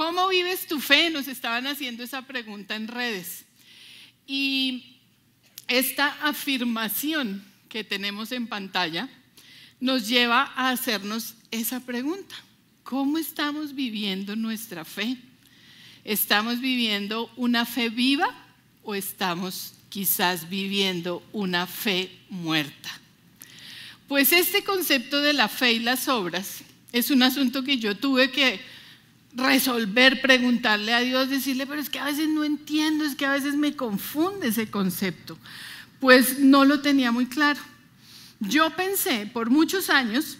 ¿Cómo vives tu fe? Nos estaban haciendo esa pregunta en redes. Y esta afirmación que tenemos en pantalla nos lleva a hacernos esa pregunta. ¿Cómo estamos viviendo nuestra fe? ¿Estamos viviendo una fe viva o estamos quizás viviendo una fe muerta? Pues este concepto de la fe y las obras es un asunto que yo tuve que resolver, preguntarle a Dios, decirle, pero es que a veces no entiendo, es que a veces me confunde ese concepto. Pues no lo tenía muy claro. Yo pensé por muchos años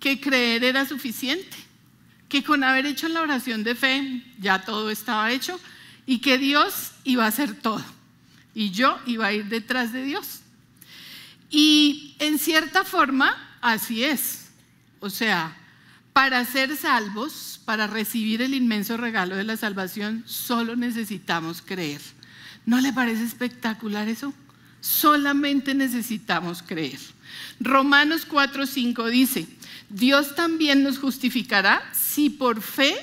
que creer era suficiente, que con haber hecho la oración de fe ya todo estaba hecho y que Dios iba a hacer todo y yo iba a ir detrás de Dios. Y en cierta forma, así es. O sea, para ser salvos, para recibir el inmenso regalo de la salvación, solo necesitamos creer. ¿No le parece espectacular eso? Solamente necesitamos creer. Romanos 4:5 dice, Dios también nos justificará si por fe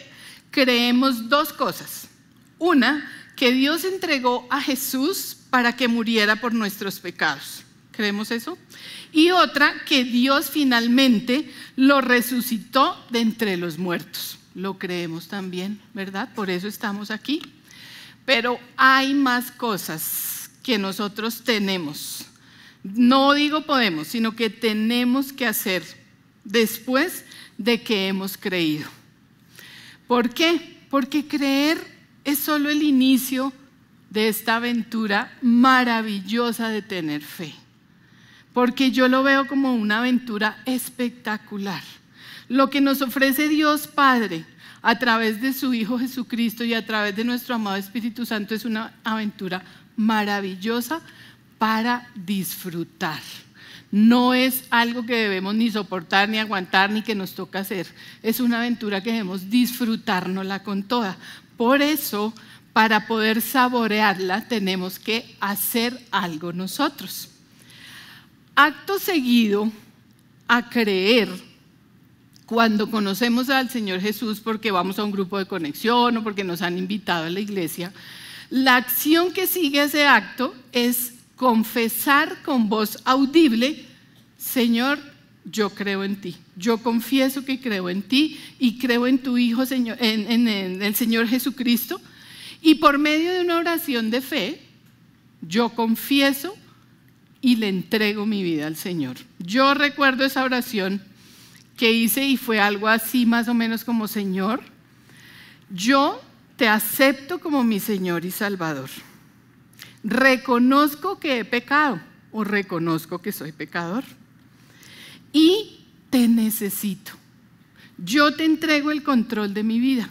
creemos dos cosas. Una, que Dios entregó a Jesús para que muriera por nuestros pecados. ¿Creemos eso? Y otra, que Dios finalmente lo resucitó de entre los muertos. Lo creemos también, ¿verdad? Por eso estamos aquí. Pero hay más cosas que nosotros tenemos. No digo podemos, sino que tenemos que hacer después de que hemos creído. ¿Por qué? Porque creer es solo el inicio de esta aventura maravillosa de tener fe porque yo lo veo como una aventura espectacular. Lo que nos ofrece Dios Padre a través de su Hijo Jesucristo y a través de nuestro amado Espíritu Santo es una aventura maravillosa para disfrutar. No es algo que debemos ni soportar, ni aguantar, ni que nos toca hacer. Es una aventura que debemos disfrutárnosla con toda. Por eso, para poder saborearla, tenemos que hacer algo nosotros acto seguido a creer cuando conocemos al Señor Jesús porque vamos a un grupo de conexión o porque nos han invitado a la iglesia, la acción que sigue a ese acto es confesar con voz audible, Señor, yo creo en ti, yo confieso que creo en ti y creo en tu Hijo, Señor, en el Señor Jesucristo. Y por medio de una oración de fe, yo confieso y le entrego mi vida al Señor. Yo recuerdo esa oración que hice y fue algo así más o menos como Señor, yo te acepto como mi Señor y Salvador. Reconozco que he pecado o reconozco que soy pecador y te necesito. Yo te entrego el control de mi vida.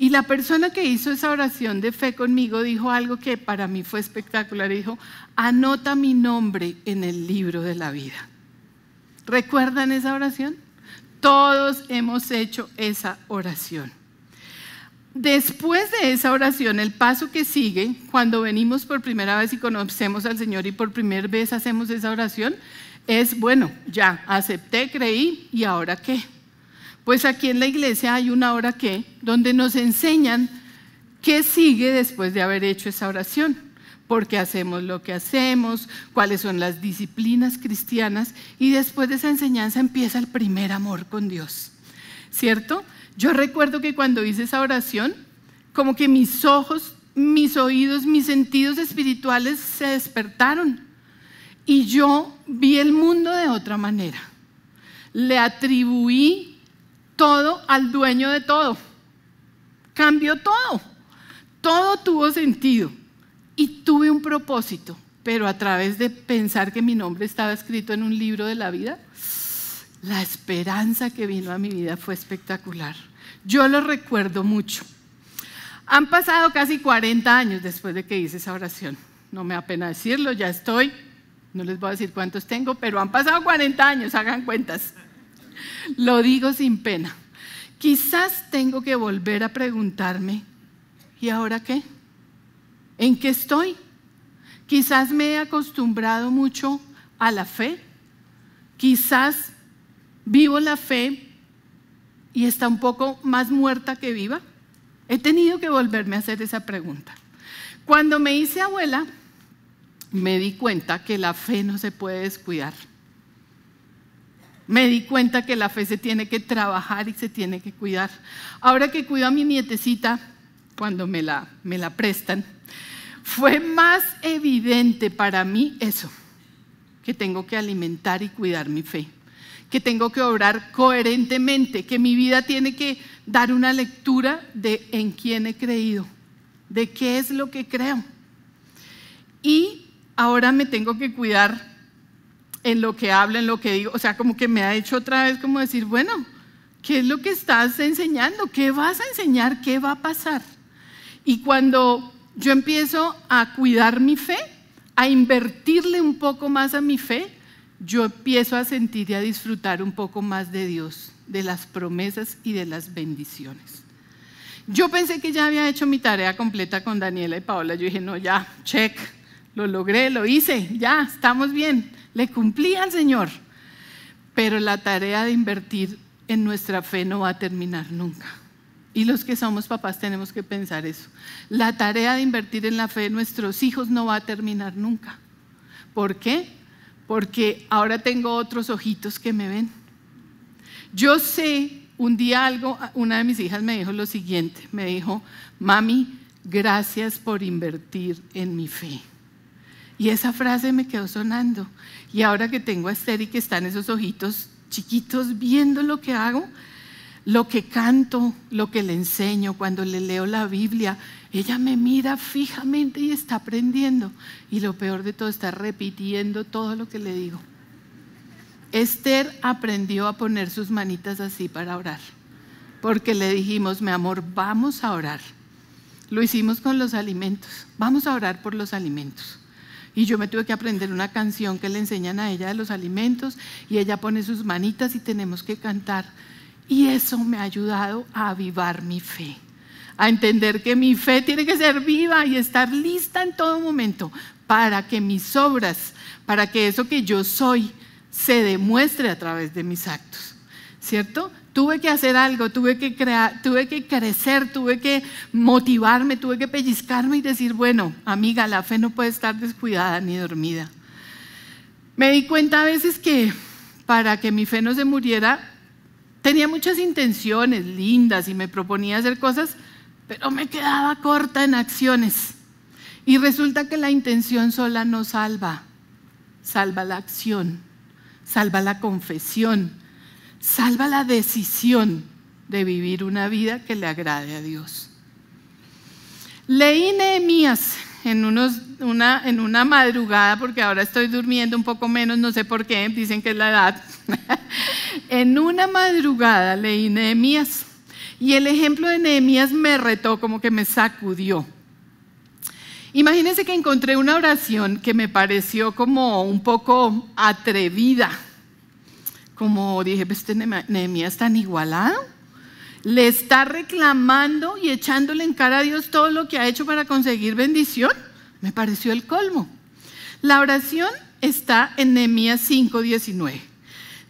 Y la persona que hizo esa oración de fe conmigo dijo algo que para mí fue espectacular. Dijo, anota mi nombre en el libro de la vida. ¿Recuerdan esa oración? Todos hemos hecho esa oración. Después de esa oración, el paso que sigue, cuando venimos por primera vez y conocemos al Señor y por primera vez hacemos esa oración, es, bueno, ya acepté, creí y ahora qué, pues aquí en la iglesia hay una hora que, donde nos enseñan qué sigue después de haber hecho esa oración, por qué hacemos lo que hacemos, cuáles son las disciplinas cristianas y después de esa enseñanza empieza el primer amor con Dios. ¿Cierto? Yo recuerdo que cuando hice esa oración, como que mis ojos, mis oídos, mis sentidos espirituales se despertaron y yo vi el mundo de otra manera. Le atribuí todo al dueño de todo. Cambió todo. Todo tuvo sentido y tuve un propósito, pero a través de pensar que mi nombre estaba escrito en un libro de la vida, la esperanza que vino a mi vida fue espectacular. Yo lo recuerdo mucho. Han pasado casi 40 años después de que hice esa oración. No me da pena decirlo, ya estoy. No les voy a decir cuántos tengo, pero han pasado 40 años, hagan cuentas. Lo digo sin pena. Quizás tengo que volver a preguntarme, ¿y ahora qué? ¿En qué estoy? Quizás me he acostumbrado mucho a la fe. Quizás vivo la fe y está un poco más muerta que viva. He tenido que volverme a hacer esa pregunta. Cuando me hice abuela, me di cuenta que la fe no se puede descuidar me di cuenta que la fe se tiene que trabajar y se tiene que cuidar. Ahora que cuido a mi nietecita, cuando me la, me la prestan, fue más evidente para mí eso, que tengo que alimentar y cuidar mi fe, que tengo que obrar coherentemente, que mi vida tiene que dar una lectura de en quién he creído, de qué es lo que creo. Y ahora me tengo que cuidar en lo que hablo, en lo que digo. O sea, como que me ha hecho otra vez como decir, bueno, ¿qué es lo que estás enseñando? ¿Qué vas a enseñar? ¿Qué va a pasar? Y cuando yo empiezo a cuidar mi fe, a invertirle un poco más a mi fe, yo empiezo a sentir y a disfrutar un poco más de Dios, de las promesas y de las bendiciones. Yo pensé que ya había hecho mi tarea completa con Daniela y Paola. Yo dije, no, ya, check, lo logré, lo hice, ya, estamos bien le cumplía al Señor. Pero la tarea de invertir en nuestra fe no va a terminar nunca. Y los que somos papás tenemos que pensar eso. La tarea de invertir en la fe de nuestros hijos no va a terminar nunca. ¿Por qué? Porque ahora tengo otros ojitos que me ven. Yo sé, un día algo, una de mis hijas me dijo lo siguiente, me dijo, mami, gracias por invertir en mi fe. Y esa frase me quedó sonando. Y ahora que tengo a Esther y que están esos ojitos chiquitos viendo lo que hago, lo que canto, lo que le enseño, cuando le leo la Biblia, ella me mira fijamente y está aprendiendo. Y lo peor de todo, está repitiendo todo lo que le digo. Esther aprendió a poner sus manitas así para orar, porque le dijimos, mi amor, vamos a orar. Lo hicimos con los alimentos, vamos a orar por los alimentos. Y yo me tuve que aprender una canción que le enseñan a ella de los alimentos y ella pone sus manitas y tenemos que cantar. Y eso me ha ayudado a avivar mi fe, a entender que mi fe tiene que ser viva y estar lista en todo momento para que mis obras, para que eso que yo soy, se demuestre a través de mis actos. ¿Cierto? tuve que hacer algo, tuve que, tuve que crecer, tuve que motivarme, tuve que pellizcarme y decir, bueno, amiga, la fe no puede estar descuidada ni dormida. Me di cuenta a veces que para que mi fe no se muriera, tenía muchas intenciones lindas y me proponía hacer cosas, pero me quedaba corta en acciones. Y resulta que la intención sola no salva, salva la acción, salva la confesión, salva la decisión de vivir una vida que le agrade a Dios. Leí Nehemías en, una, una madrugada, porque ahora estoy durmiendo un poco menos, no sé por qué, dicen que es la edad. en una madrugada leí Nehemías y el ejemplo de Nehemías me retó, como que me sacudió. Imagínense que encontré una oración que me pareció como un poco atrevida como dije, pues este Nehemías tan igualado, le está reclamando y echándole en cara a Dios todo lo que ha hecho para conseguir bendición. Me pareció el colmo. La oración está en Nehemías 5:19.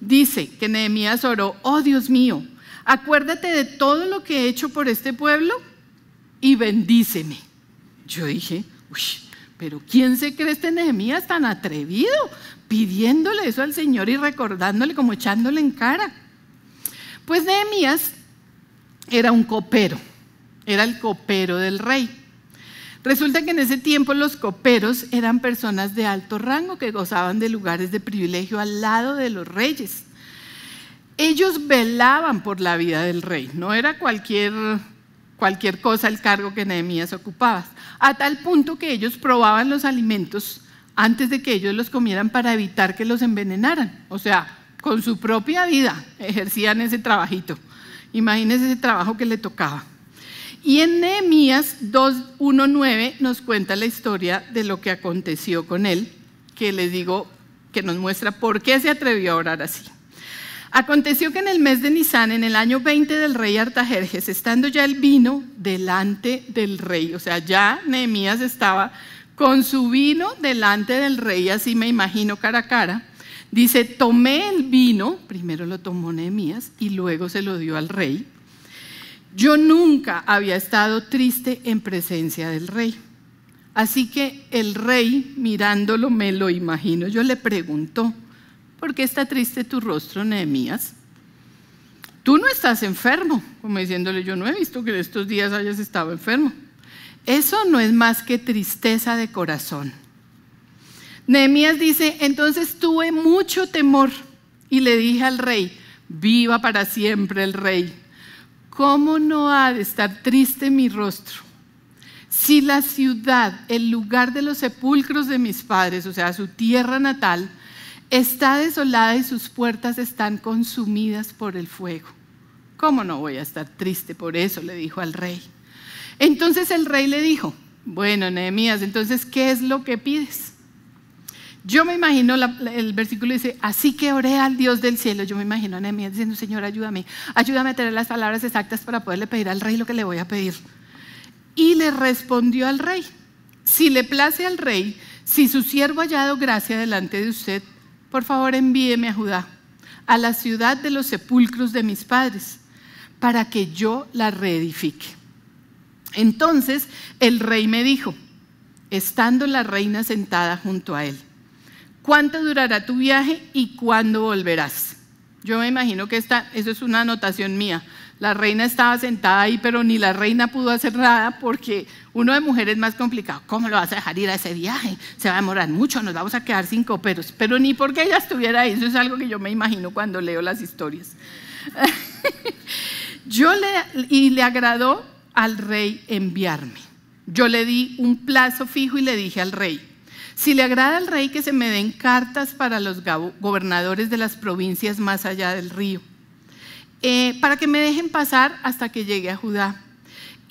Dice que Nehemías oró, oh Dios mío, acuérdate de todo lo que he hecho por este pueblo y bendíceme. Yo dije, uy, pero ¿quién se cree este Nehemías tan atrevido pidiéndole eso al Señor y recordándole como echándole en cara. Pues Nehemías era un copero, era el copero del rey. Resulta que en ese tiempo los coperos eran personas de alto rango que gozaban de lugares de privilegio al lado de los reyes. Ellos velaban por la vida del rey, no era cualquier cualquier cosa el cargo que Nehemías ocupaba, a tal punto que ellos probaban los alimentos antes de que ellos los comieran para evitar que los envenenaran. O sea, con su propia vida ejercían ese trabajito. Imagínense ese trabajo que le tocaba. Y en Nehemías 2.1.9 nos cuenta la historia de lo que aconteció con él, que les digo que nos muestra por qué se atrevió a orar así. Aconteció que en el mes de Nisan, en el año 20 del rey Artajerjes, estando ya el vino delante del rey, o sea, ya Nehemías estaba con su vino delante del rey, así me imagino cara a cara. Dice, tomé el vino, primero lo tomó Nehemías y luego se lo dio al rey. Yo nunca había estado triste en presencia del rey. Así que el rey, mirándolo, me lo imagino, yo le pregunto, ¿por qué está triste tu rostro, Nehemías? Tú no estás enfermo, como diciéndole, yo no he visto que en estos días hayas estado enfermo. Eso no es más que tristeza de corazón. Nehemías dice, entonces tuve mucho temor y le dije al rey, viva para siempre el rey. ¿Cómo no ha de estar triste mi rostro? Si la ciudad, el lugar de los sepulcros de mis padres, o sea, su tierra natal, está desolada y sus puertas están consumidas por el fuego. ¿Cómo no voy a estar triste por eso? le dijo al rey. Entonces el rey le dijo, bueno, Nehemías, entonces, ¿qué es lo que pides? Yo me imagino, el versículo dice, así que oré al Dios del cielo. Yo me imagino a Nehemías diciendo, Señor, ayúdame, ayúdame a tener las palabras exactas para poderle pedir al rey lo que le voy a pedir. Y le respondió al rey, si le place al rey, si su siervo ha hallado gracia delante de usted, por favor envíeme a Judá, a la ciudad de los sepulcros de mis padres, para que yo la reedifique. Entonces el rey me dijo, estando la reina sentada junto a él, ¿cuánto durará tu viaje y cuándo volverás? Yo me imagino que esta, eso es una anotación mía. La reina estaba sentada ahí, pero ni la reina pudo hacer nada porque uno de mujeres más complicado. ¿Cómo lo vas a dejar ir a ese viaje? Se va a demorar mucho, nos vamos a quedar sin coperos. Pero ni porque ella estuviera ahí. Eso es algo que yo me imagino cuando leo las historias. yo le, y le agradó al rey enviarme. Yo le di un plazo fijo y le dije al rey, si le agrada al rey que se me den cartas para los gobernadores de las provincias más allá del río, eh, para que me dejen pasar hasta que llegue a Judá.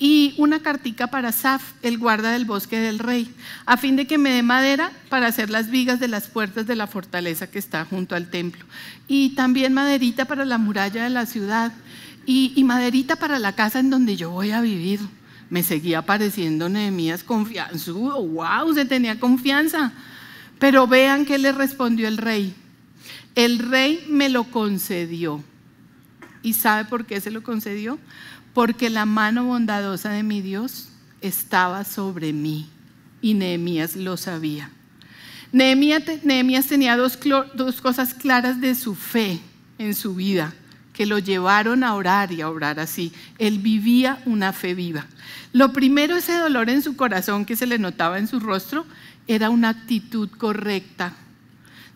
Y una cartica para Saf, el guarda del bosque del rey, a fin de que me dé madera para hacer las vigas de las puertas de la fortaleza que está junto al templo. Y también maderita para la muralla de la ciudad y, maderita para la casa en donde yo voy a vivir. Me seguía apareciendo Nehemías confianzudo, wow, se tenía confianza. Pero vean qué le respondió el rey. El rey me lo concedió. ¿Y sabe por qué se lo concedió? Porque la mano bondadosa de mi Dios estaba sobre mí. Y Nehemías lo sabía. Nehemías, tenía dos cosas claras de su fe en su vida que lo llevaron a orar y a orar así. Él vivía una fe viva. Lo primero, ese dolor en su corazón que se le notaba en su rostro, era una actitud correcta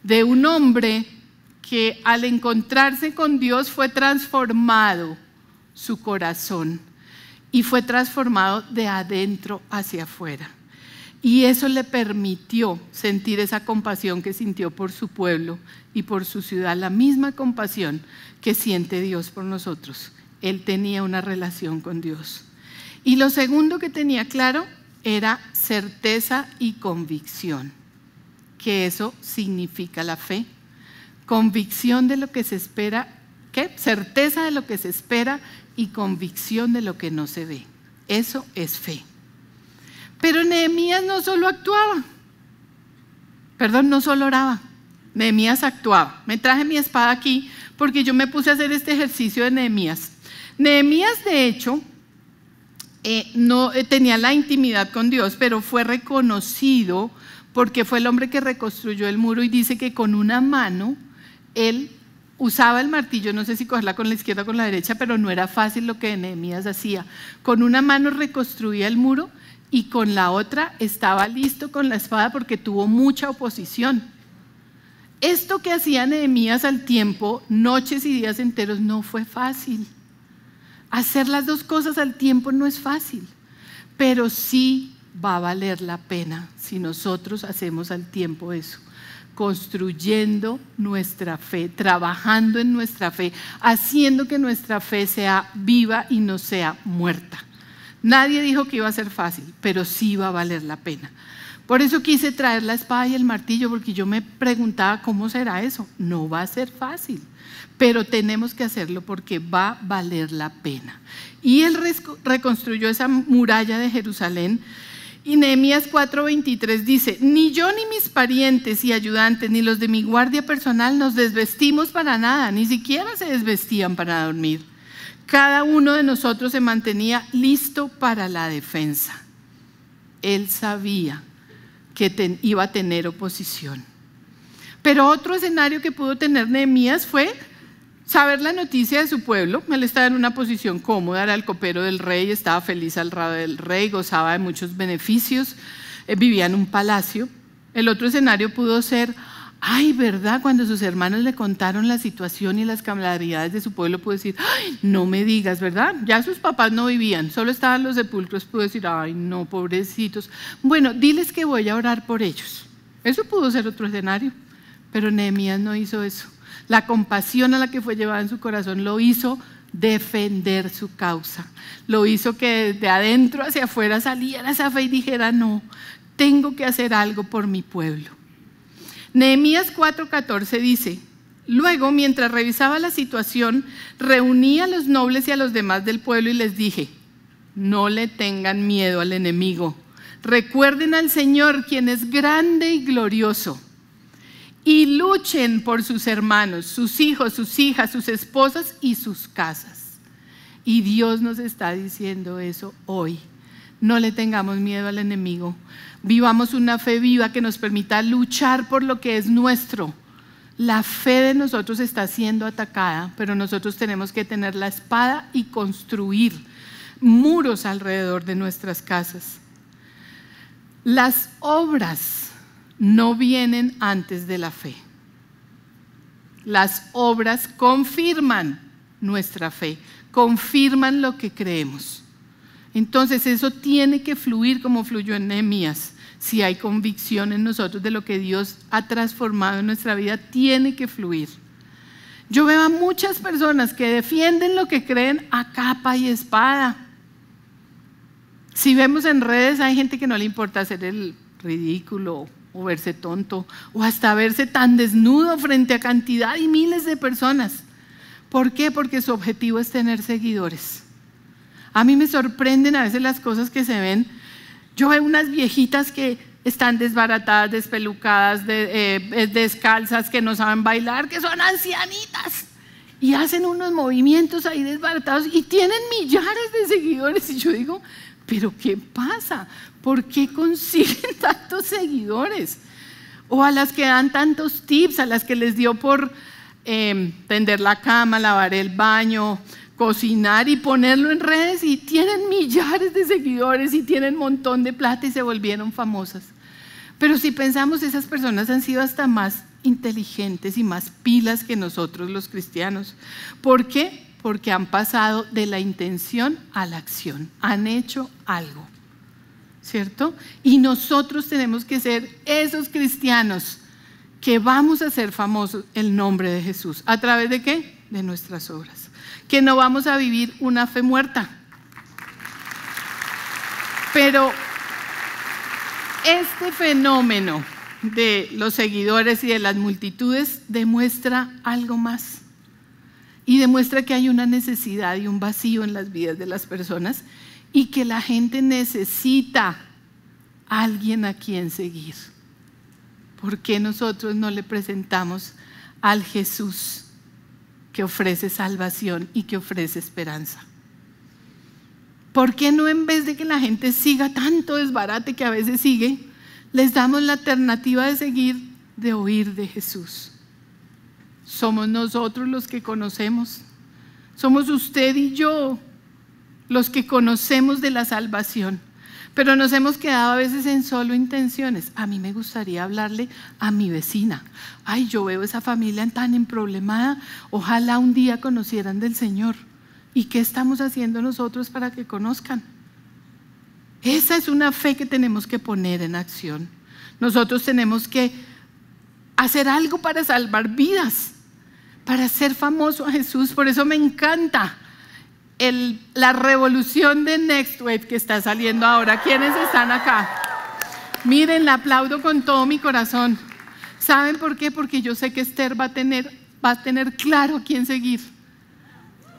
de un hombre que al encontrarse con Dios fue transformado su corazón y fue transformado de adentro hacia afuera. Y eso le permitió sentir esa compasión que sintió por su pueblo y por su ciudad, la misma compasión que siente Dios por nosotros. Él tenía una relación con Dios. Y lo segundo que tenía claro era certeza y convicción, que eso significa la fe. Convicción de lo que se espera, ¿qué? Certeza de lo que se espera y convicción de lo que no se ve. Eso es fe. Pero Nehemías no solo actuaba, perdón, no solo oraba, Nehemías actuaba. Me traje mi espada aquí porque yo me puse a hacer este ejercicio de Nehemías. Nehemías, de hecho, eh, no eh, tenía la intimidad con Dios, pero fue reconocido porque fue el hombre que reconstruyó el muro y dice que con una mano él usaba el martillo, no sé si cogerla con la izquierda o con la derecha, pero no era fácil lo que Nehemías hacía. Con una mano reconstruía el muro y con la otra estaba listo con la espada porque tuvo mucha oposición. Esto que hacía Nehemías al tiempo, noches y días enteros, no fue fácil. Hacer las dos cosas al tiempo no es fácil, pero sí va a valer la pena si nosotros hacemos al tiempo eso construyendo nuestra fe, trabajando en nuestra fe, haciendo que nuestra fe sea viva y no sea muerta. Nadie dijo que iba a ser fácil, pero sí va a valer la pena. Por eso quise traer la espada y el martillo, porque yo me preguntaba cómo será eso. No va a ser fácil, pero tenemos que hacerlo porque va a valer la pena. Y él reconstruyó esa muralla de Jerusalén. Y Nehemías 4:23 dice, ni yo ni mis parientes y ayudantes, ni los de mi guardia personal nos desvestimos para nada, ni siquiera se desvestían para dormir cada uno de nosotros se mantenía listo para la defensa. Él sabía que iba a tener oposición. Pero otro escenario que pudo tener Nehemías fue saber la noticia de su pueblo. Él estaba en una posición cómoda, era el copero del rey, estaba feliz al lado del rey, gozaba de muchos beneficios, eh, vivía en un palacio. El otro escenario pudo ser, Ay, ¿verdad? Cuando sus hermanos le contaron la situación y las calamidades de su pueblo, pudo decir, ay, no me digas, ¿verdad? Ya sus papás no vivían, solo estaban los sepulcros, pudo decir, ay, no, pobrecitos. Bueno, diles que voy a orar por ellos. Eso pudo ser otro escenario, pero Nehemías no hizo eso. La compasión a la que fue llevada en su corazón lo hizo defender su causa. Lo hizo que de adentro hacia afuera saliera esa fe y dijera, no, tengo que hacer algo por mi pueblo. Nehemías 4:14 dice, luego mientras revisaba la situación, reuní a los nobles y a los demás del pueblo y les dije, no le tengan miedo al enemigo, recuerden al Señor quien es grande y glorioso. Y luchen por sus hermanos, sus hijos, sus hijas, sus esposas y sus casas. Y Dios nos está diciendo eso hoy. No le tengamos miedo al enemigo vivamos una fe viva que nos permita luchar por lo que es nuestro. La fe de nosotros está siendo atacada, pero nosotros tenemos que tener la espada y construir muros alrededor de nuestras casas. Las obras no vienen antes de la fe. Las obras confirman nuestra fe, confirman lo que creemos. Entonces eso tiene que fluir como fluyó en Nehemías si hay convicción en nosotros de lo que Dios ha transformado en nuestra vida, tiene que fluir. Yo veo a muchas personas que defienden lo que creen a capa y espada. Si vemos en redes, hay gente que no le importa hacer el ridículo o verse tonto o hasta verse tan desnudo frente a cantidad y miles de personas. ¿Por qué? Porque su objetivo es tener seguidores. A mí me sorprenden a veces las cosas que se ven yo veo unas viejitas que están desbaratadas, despelucadas, eh, eh, descalzas, que no saben bailar, que son ancianitas. Y hacen unos movimientos ahí desbaratados y tienen millares de seguidores. Y yo digo, pero ¿qué pasa? ¿Por qué consiguen tantos seguidores? O a las que dan tantos tips, a las que les dio por eh, tender la cama, lavar el baño, cocinar y ponerlo en redes y tienen millares de seguidores y tienen un montón de plata y se volvieron famosas. Pero si pensamos, esas personas han sido hasta más inteligentes y más pilas que nosotros los cristianos. ¿Por qué? Porque han pasado de la intención a la acción, han hecho algo, ¿cierto? Y nosotros tenemos que ser esos cristianos que vamos a ser famosos el nombre de Jesús. ¿A través de qué? De nuestras obras que no vamos a vivir una fe muerta. Pero este fenómeno de los seguidores y de las multitudes demuestra algo más. Y demuestra que hay una necesidad y un vacío en las vidas de las personas y que la gente necesita a alguien a quien seguir. ¿Por qué nosotros no le presentamos al Jesús que ofrece salvación y que ofrece esperanza. ¿Por qué no en vez de que la gente siga tanto desbarate que a veces sigue, les damos la alternativa de seguir, de oír de Jesús? Somos nosotros los que conocemos, somos usted y yo los que conocemos de la salvación pero nos hemos quedado a veces en solo intenciones. A mí me gustaría hablarle a mi vecina. Ay, yo veo esa familia tan emproblemada. Ojalá un día conocieran del Señor. ¿Y qué estamos haciendo nosotros para que conozcan? Esa es una fe que tenemos que poner en acción. Nosotros tenemos que hacer algo para salvar vidas, para hacer famoso a Jesús. Por eso me encanta la revolución de Next Wave que está saliendo ahora. ¿Quiénes están acá? Miren, la aplaudo con todo mi corazón. ¿Saben por qué? Porque yo sé que Esther va a tener, va tener claro quién seguir.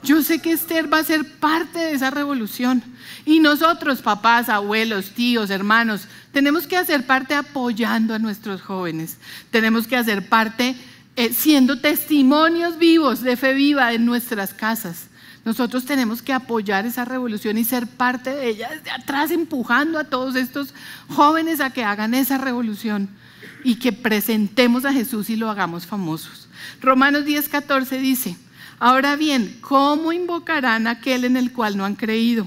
Yo sé que Esther va a ser parte de esa revolución. Y nosotros, papás, abuelos, tíos, hermanos, tenemos que hacer parte apoyando a nuestros jóvenes. Tenemos que hacer parte eh, siendo testimonios vivos de fe viva en nuestras casas. Nosotros tenemos que apoyar esa revolución y ser parte de ella desde atrás, empujando a todos estos jóvenes a que hagan esa revolución y que presentemos a Jesús y lo hagamos famosos. Romanos 10, 14 dice, ahora bien, ¿cómo invocarán a aquel en el cual no han creído?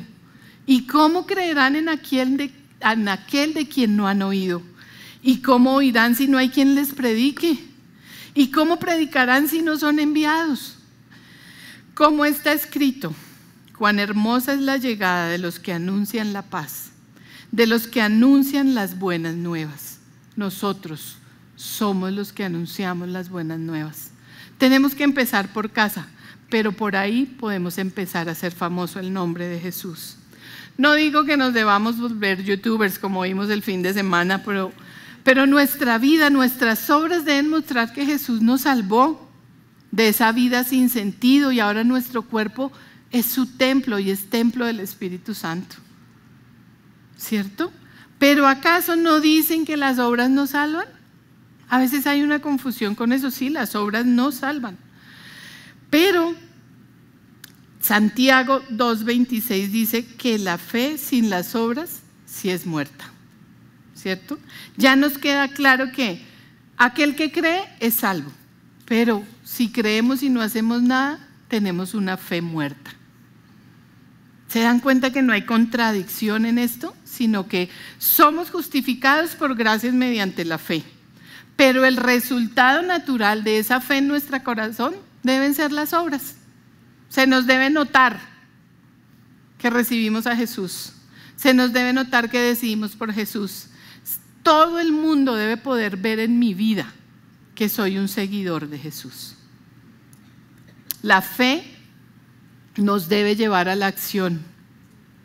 ¿Y cómo creerán en aquel de, en aquel de quien no han oído? ¿Y cómo oirán si no hay quien les predique? ¿Y cómo predicarán si no son enviados? Cómo está escrito, cuán hermosa es la llegada de los que anuncian la paz, de los que anuncian las buenas nuevas. Nosotros somos los que anunciamos las buenas nuevas. Tenemos que empezar por casa, pero por ahí podemos empezar a hacer famoso el nombre de Jesús. No digo que nos debamos volver youtubers como vimos el fin de semana, pero, pero nuestra vida, nuestras obras deben mostrar que Jesús nos salvó de esa vida sin sentido y ahora nuestro cuerpo es su templo y es templo del Espíritu Santo. ¿Cierto? Pero ¿acaso no dicen que las obras no salvan? A veces hay una confusión con eso, sí, las obras no salvan. Pero Santiago 2.26 dice que la fe sin las obras sí es muerta. ¿Cierto? Ya nos queda claro que aquel que cree es salvo, pero si creemos y no hacemos nada, tenemos una fe muerta. ¿Se dan cuenta que no hay contradicción en esto? Sino que somos justificados por gracias mediante la fe. Pero el resultado natural de esa fe en nuestro corazón deben ser las obras. Se nos debe notar que recibimos a Jesús. Se nos debe notar que decidimos por Jesús. Todo el mundo debe poder ver en mi vida que soy un seguidor de Jesús. La fe nos debe llevar a la acción,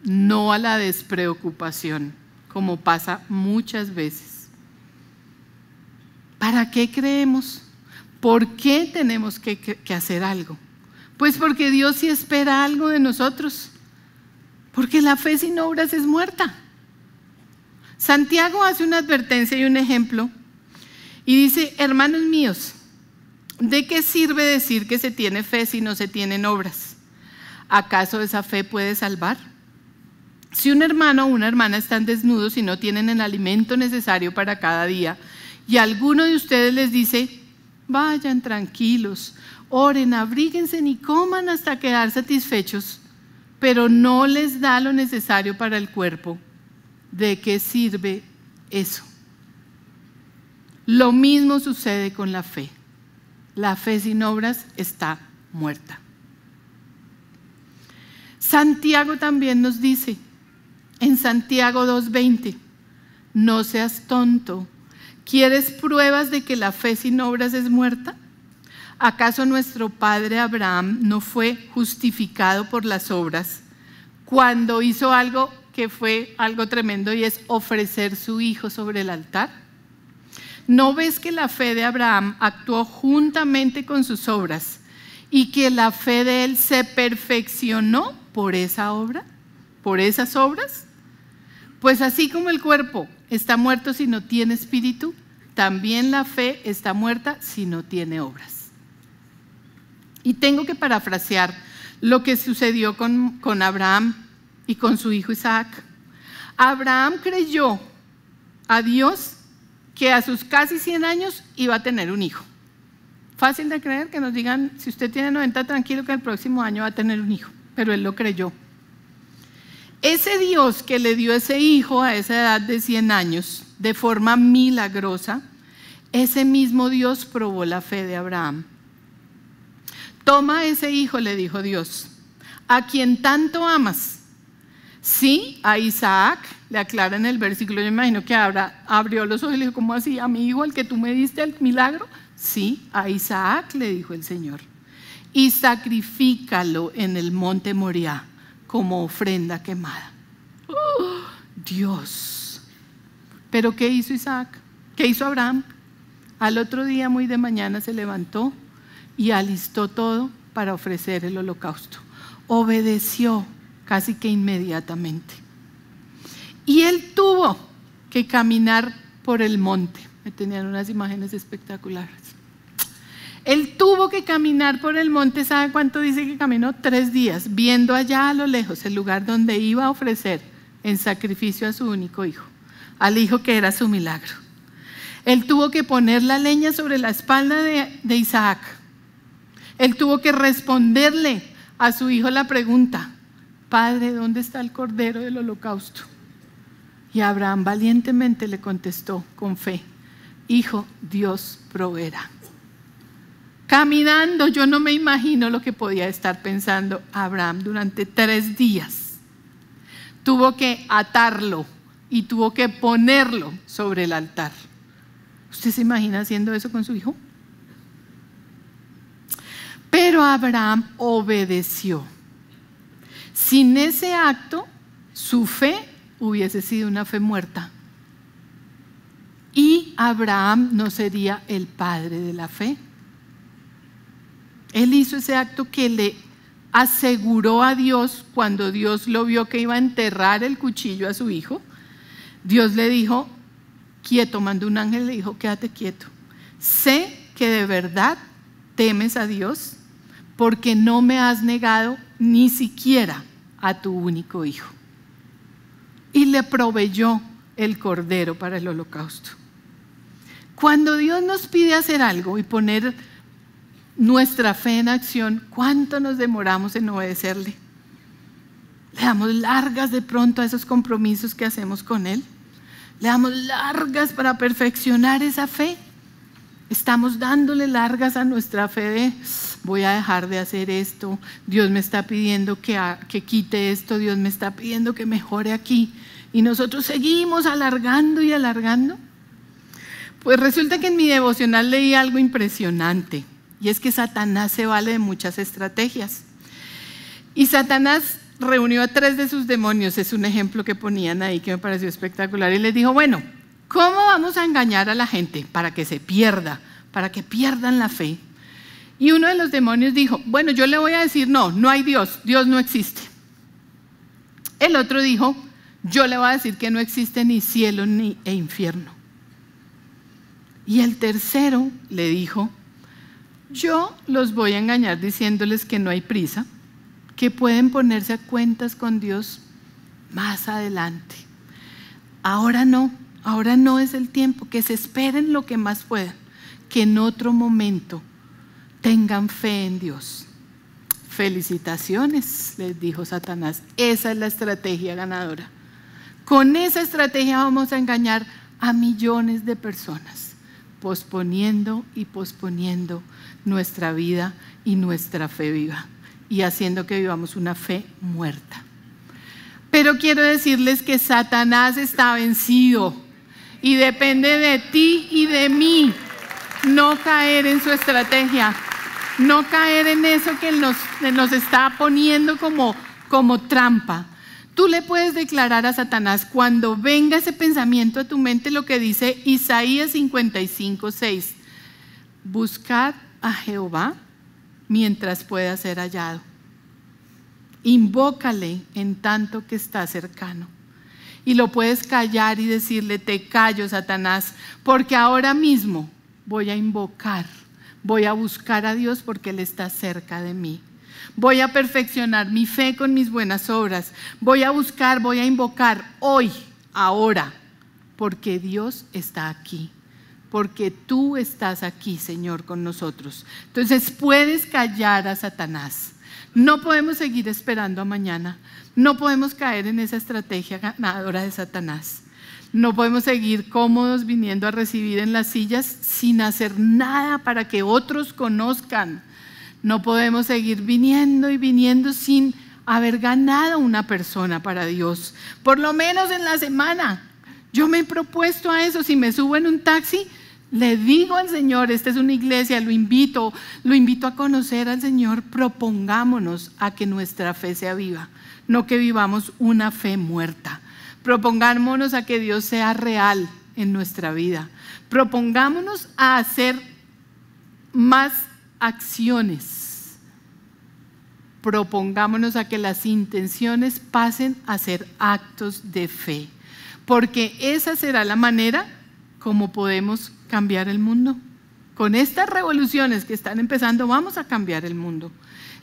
no a la despreocupación, como pasa muchas veces. ¿Para qué creemos? ¿Por qué tenemos que, hacer algo? Pues porque Dios sí espera algo de nosotros. Porque la fe sin obras es muerta. Santiago hace una advertencia y un ejemplo y dice, hermanos míos, ¿De qué sirve decir que se tiene fe si no se tienen obras? ¿Acaso esa fe puede salvar? Si un hermano o una hermana están desnudos y no tienen el alimento necesario para cada día, y alguno de ustedes les dice, vayan tranquilos, oren, abríguense y coman hasta quedar satisfechos, pero no les da lo necesario para el cuerpo, ¿de qué sirve eso? Lo mismo sucede con la fe. La fe sin obras está muerta. Santiago también nos dice, en Santiago 2.20, no seas tonto. ¿Quieres pruebas de que la fe sin obras es muerta? ¿Acaso nuestro padre Abraham no fue justificado por las obras cuando hizo algo que fue algo tremendo y es ofrecer su hijo sobre el altar? ¿No ves que la fe de Abraham actuó juntamente con sus obras y que la fe de él se perfeccionó por esa obra? ¿Por esas obras? Pues así como el cuerpo está muerto si no tiene espíritu, también la fe está muerta si no tiene obras. Y tengo que parafrasear lo que sucedió con, con Abraham y con su hijo Isaac. Abraham creyó a Dios que a sus casi 100 años iba a tener un hijo. Fácil de creer que nos digan, si usted tiene 90, tranquilo que el próximo año va a tener un hijo, pero él lo creyó. Ese Dios que le dio ese hijo a esa edad de 100 años de forma milagrosa, ese mismo Dios probó la fe de Abraham. Toma ese hijo, le dijo Dios, a quien tanto amas Sí, a Isaac le aclara en el versículo, yo imagino que abra, abrió los ojos y le dijo, ¿cómo así? ¿A mi hijo, al que tú me diste el milagro? Sí, a Isaac le dijo el Señor. Y sacrifícalo en el monte Moriah como ofrenda quemada. ¡Oh, Dios. Pero ¿qué hizo Isaac? ¿Qué hizo Abraham? Al otro día, muy de mañana, se levantó y alistó todo para ofrecer el holocausto. Obedeció casi que inmediatamente. Y él tuvo que caminar por el monte. Me tenían unas imágenes espectaculares. Él tuvo que caminar por el monte, ¿sabe cuánto dice que caminó? Tres días, viendo allá a lo lejos el lugar donde iba a ofrecer en sacrificio a su único hijo, al hijo que era su milagro. Él tuvo que poner la leña sobre la espalda de, de Isaac. Él tuvo que responderle a su hijo la pregunta, Padre, ¿dónde está el cordero del holocausto? Y Abraham valientemente le contestó con fe, Hijo, Dios proveerá. Caminando, yo no me imagino lo que podía estar pensando Abraham durante tres días. Tuvo que atarlo y tuvo que ponerlo sobre el altar. ¿Usted se imagina haciendo eso con su hijo? Pero Abraham obedeció. Sin ese acto, su fe hubiese sido una fe muerta. Y Abraham no sería el padre de la fe. Él hizo ese acto que le aseguró a Dios cuando Dios lo vio que iba a enterrar el cuchillo a su hijo. Dios le dijo, quieto, mandó un ángel, le dijo, quédate quieto. Sé que de verdad temes a Dios porque no me has negado ni siquiera a tu único hijo. Y le proveyó el cordero para el holocausto. Cuando Dios nos pide hacer algo y poner nuestra fe en acción, ¿cuánto nos demoramos en obedecerle? Le damos largas de pronto a esos compromisos que hacemos con Él. Le damos largas para perfeccionar esa fe. Estamos dándole largas a nuestra fe de voy a dejar de hacer esto, Dios me está pidiendo que, que quite esto, Dios me está pidiendo que mejore aquí. Y nosotros seguimos alargando y alargando. Pues resulta que en mi devocional leí algo impresionante, y es que Satanás se vale de muchas estrategias. Y Satanás reunió a tres de sus demonios, es un ejemplo que ponían ahí que me pareció espectacular, y les dijo, bueno, ¿cómo vamos a engañar a la gente para que se pierda, para que pierdan la fe? Y uno de los demonios dijo, bueno, yo le voy a decir, no, no hay Dios, Dios no existe. El otro dijo, yo le voy a decir que no existe ni cielo ni e infierno. Y el tercero le dijo, yo los voy a engañar diciéndoles que no hay prisa, que pueden ponerse a cuentas con Dios más adelante. Ahora no, ahora no es el tiempo, que se esperen lo que más puedan, que en otro momento tengan fe en Dios. Felicitaciones, les dijo Satanás. Esa es la estrategia ganadora. Con esa estrategia vamos a engañar a millones de personas, posponiendo y posponiendo nuestra vida y nuestra fe viva y haciendo que vivamos una fe muerta. Pero quiero decirles que Satanás está vencido y depende de ti y de mí no caer en su estrategia no caer en eso que nos, nos está poniendo como, trampa. Tú le puedes declarar a Satanás, cuando venga ese pensamiento a tu mente, lo que dice Isaías 55, 6, buscad a Jehová mientras pueda ser hallado. Invócale en tanto que está cercano. Y lo puedes callar y decirle, te callo, Satanás, porque ahora mismo voy a invocar Voy a buscar a Dios porque Él está cerca de mí. Voy a perfeccionar mi fe con mis buenas obras. Voy a buscar, voy a invocar hoy, ahora, porque Dios está aquí. Porque tú estás aquí, Señor, con nosotros. Entonces puedes callar a Satanás. No podemos seguir esperando a mañana. No podemos caer en esa estrategia ganadora de Satanás. No podemos seguir cómodos viniendo a recibir en las sillas sin hacer nada para que otros conozcan. No podemos seguir viniendo y viniendo sin haber ganado una persona para Dios, por lo menos en la semana. Yo me he propuesto a eso, si me subo en un taxi, le digo al Señor, esta es una iglesia, lo invito, lo invito a conocer al Señor, propongámonos a que nuestra fe sea viva, no que vivamos una fe muerta. Propongámonos a que Dios sea real en nuestra vida. Propongámonos a hacer más acciones. Propongámonos a que las intenciones pasen a ser actos de fe, porque esa será la manera como podemos cambiar el mundo. Con estas revoluciones que están empezando vamos a cambiar el mundo.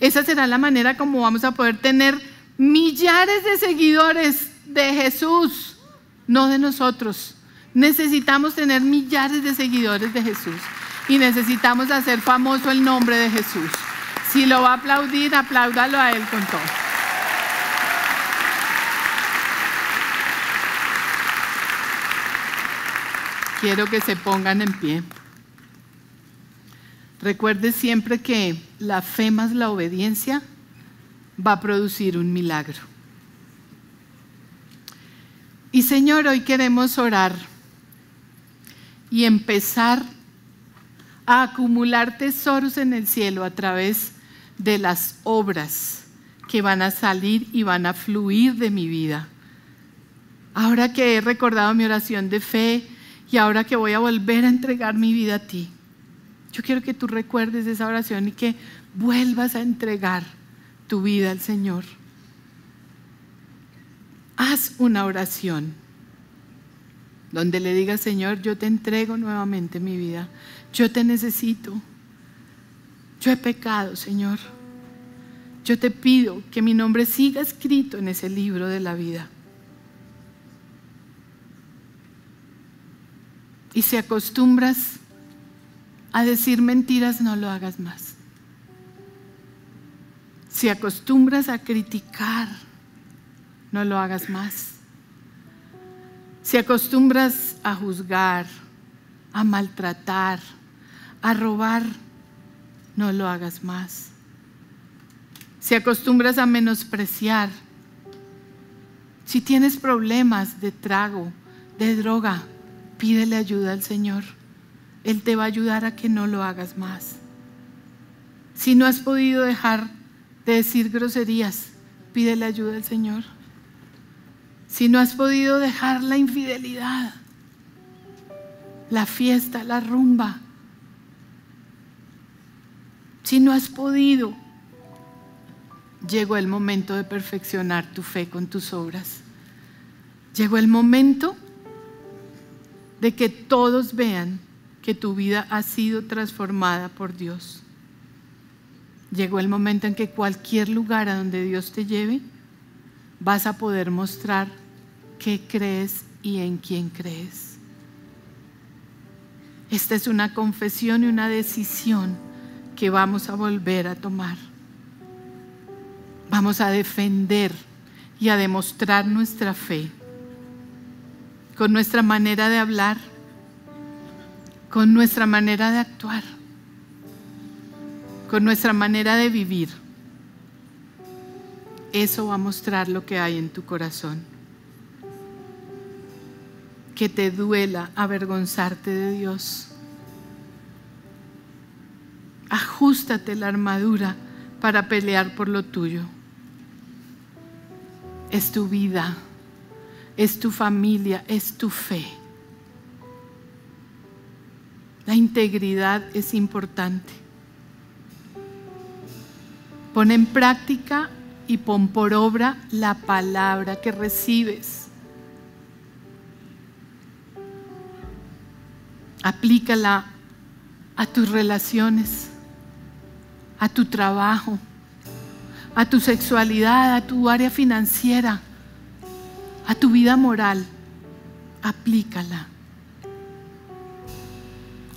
Esa será la manera como vamos a poder tener millares de seguidores de Jesús, no de nosotros. Necesitamos tener millares de seguidores de Jesús y necesitamos hacer famoso el nombre de Jesús. Si lo va a aplaudir, apláudalo a Él con todo. Quiero que se pongan en pie. Recuerde siempre que la fe más la obediencia va a producir un milagro. Y Señor, hoy queremos orar y empezar a acumular tesoros en el cielo a través de las obras que van a salir y van a fluir de mi vida. Ahora que he recordado mi oración de fe y ahora que voy a volver a entregar mi vida a ti, yo quiero que tú recuerdes esa oración y que vuelvas a entregar tu vida al Señor haz una oración donde le digas, Señor, yo te entrego nuevamente mi vida, yo te necesito, yo he pecado, Señor, yo te pido que mi nombre siga escrito en ese libro de la vida. Y si acostumbras a decir mentiras, no lo hagas más. Si acostumbras a criticar, no lo hagas más. Si acostumbras a juzgar, a maltratar, a robar, no lo hagas más. Si acostumbras a menospreciar, si tienes problemas de trago, de droga, pídele ayuda al Señor. Él te va a ayudar a que no lo hagas más. Si no has podido dejar de decir groserías, pídele ayuda al Señor. Si no has podido dejar la infidelidad, la fiesta, la rumba, si no has podido, llegó el momento de perfeccionar tu fe con tus obras. Llegó el momento de que todos vean que tu vida ha sido transformada por Dios. Llegó el momento en que cualquier lugar a donde Dios te lleve, vas a poder mostrar qué crees y en quién crees. Esta es una confesión y una decisión que vamos a volver a tomar. Vamos a defender y a demostrar nuestra fe con nuestra manera de hablar, con nuestra manera de actuar, con nuestra manera de vivir. Eso va a mostrar lo que hay en tu corazón que te duela avergonzarte de Dios. Ajustate la armadura para pelear por lo tuyo. Es tu vida, es tu familia, es tu fe. La integridad es importante. Pon en práctica y pon por obra la palabra que recibes. Aplícala a tus relaciones, a tu trabajo, a tu sexualidad, a tu área financiera, a tu vida moral. Aplícala.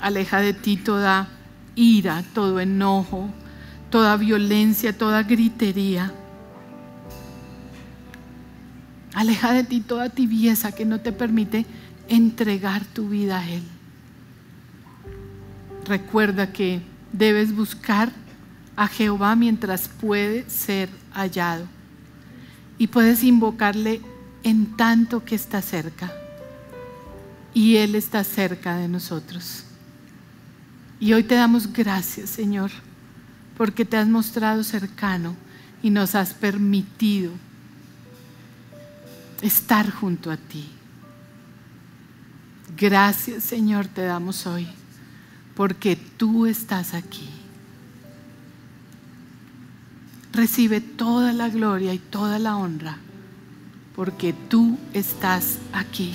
Aleja de ti toda ira, todo enojo, toda violencia, toda gritería. Aleja de ti toda tibieza que no te permite entregar tu vida a Él. Recuerda que debes buscar a Jehová mientras puede ser hallado y puedes invocarle en tanto que está cerca. Y Él está cerca de nosotros. Y hoy te damos gracias, Señor, porque te has mostrado cercano y nos has permitido estar junto a ti. Gracias, Señor, te damos hoy porque tú estás aquí. Recibe toda la gloria y toda la honra, porque tú estás aquí.